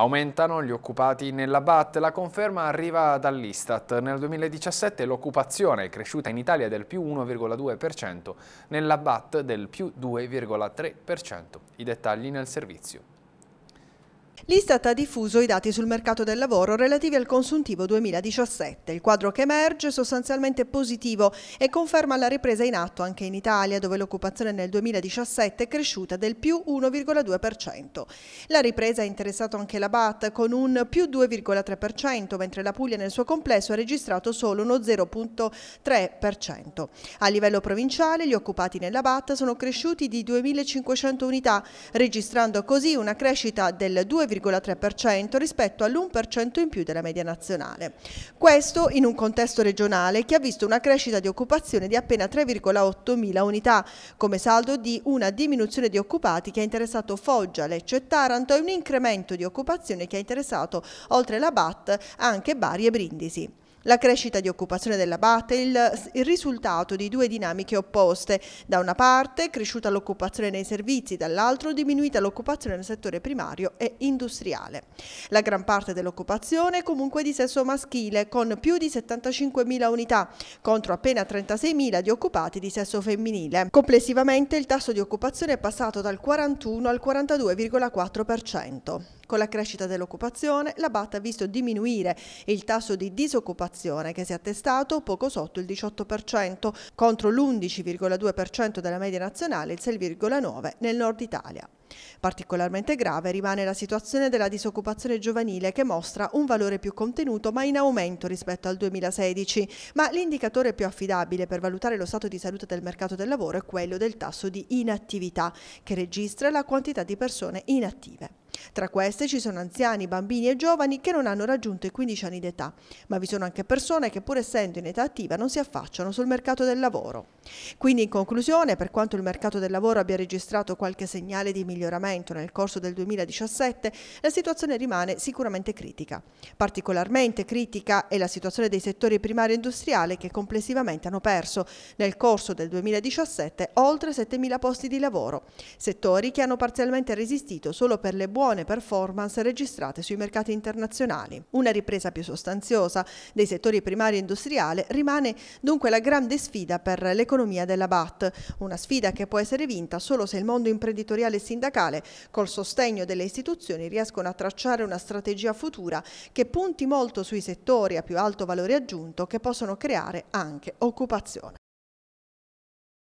Aumentano gli occupati nella BAT, la conferma arriva dall'Istat. Nel 2017 l'occupazione è cresciuta in Italia del più 1,2%, nella BAT del più 2,3%. I dettagli nel servizio. L'Istat ha diffuso i dati sul mercato del lavoro relativi al consuntivo 2017. Il quadro che emerge è sostanzialmente positivo e conferma la ripresa in atto anche in Italia, dove l'occupazione nel 2017 è cresciuta del più 1,2%. La ripresa ha interessato anche la BAT con un più 2,3%, mentre la Puglia nel suo complesso ha registrato solo uno 0,3%. A livello provinciale gli occupati nella BAT sono cresciuti di 2.500 unità, registrando così una crescita del 2,3%. 2,3% rispetto all'1% in più della media nazionale. Questo in un contesto regionale che ha visto una crescita di occupazione di appena 3,8 mila unità, come saldo di una diminuzione di occupati che ha interessato Foggia, Lecce e Taranto e un incremento di occupazione che ha interessato, oltre la BAT, anche Bari e Brindisi. La crescita di occupazione della BAT è il, il, risultato di due dinamiche opposte. Da una parte cresciuta l'occupazione nei servizi, dall'altro diminuita l'occupazione nel settore primario e industriale. La gran parte dell'occupazione è comunque di sesso maschile, con più di 75.000 unità, contro appena 36.000 di occupati di sesso femminile. Complessivamente il tasso di occupazione è passato dal 41 al 42,4%. Con la crescita dell'occupazione, la BAT ha visto diminuire il tasso di disoccupazione che si è attestato poco sotto il 18%, contro l'11,2% della media nazionale e il 6,9% nel nord Italia. Particolarmente grave rimane la situazione della disoccupazione giovanile che mostra un valore più contenuto ma in aumento rispetto al 2016, ma l'indicatore più affidabile per valutare lo stato di salute del mercato del lavoro è quello del tasso di inattività, che registra la quantità di persone inattive. Tra queste ci sono anziani, bambini e giovani che non hanno raggiunto i 15 anni d'età, ma vi sono anche persone che pur essendo in età attiva non si affacciano sul mercato del lavoro. Quindi in conclusione, per quanto il mercato del lavoro abbia registrato qualche segnale di miglioramento nel corso del 2017, la situazione rimane sicuramente critica. Particolarmente critica è la situazione dei settori primario e industriale che complessivamente hanno perso nel corso del 2017 oltre 7.000 posti di lavoro, settori che hanno parzialmente resistito solo per le buone performance registrate sui mercati internazionali. Una ripresa più sostanziosa dei settori primario e industriale rimane dunque la grande sfida per l'economia l'economia della BAT, una sfida che può essere vinta solo se il mondo imprenditoriale e sindacale, col sostegno delle istituzioni, riescono a tracciare una strategia futura che punti molto sui settori a più alto valore aggiunto che possono creare anche occupazione.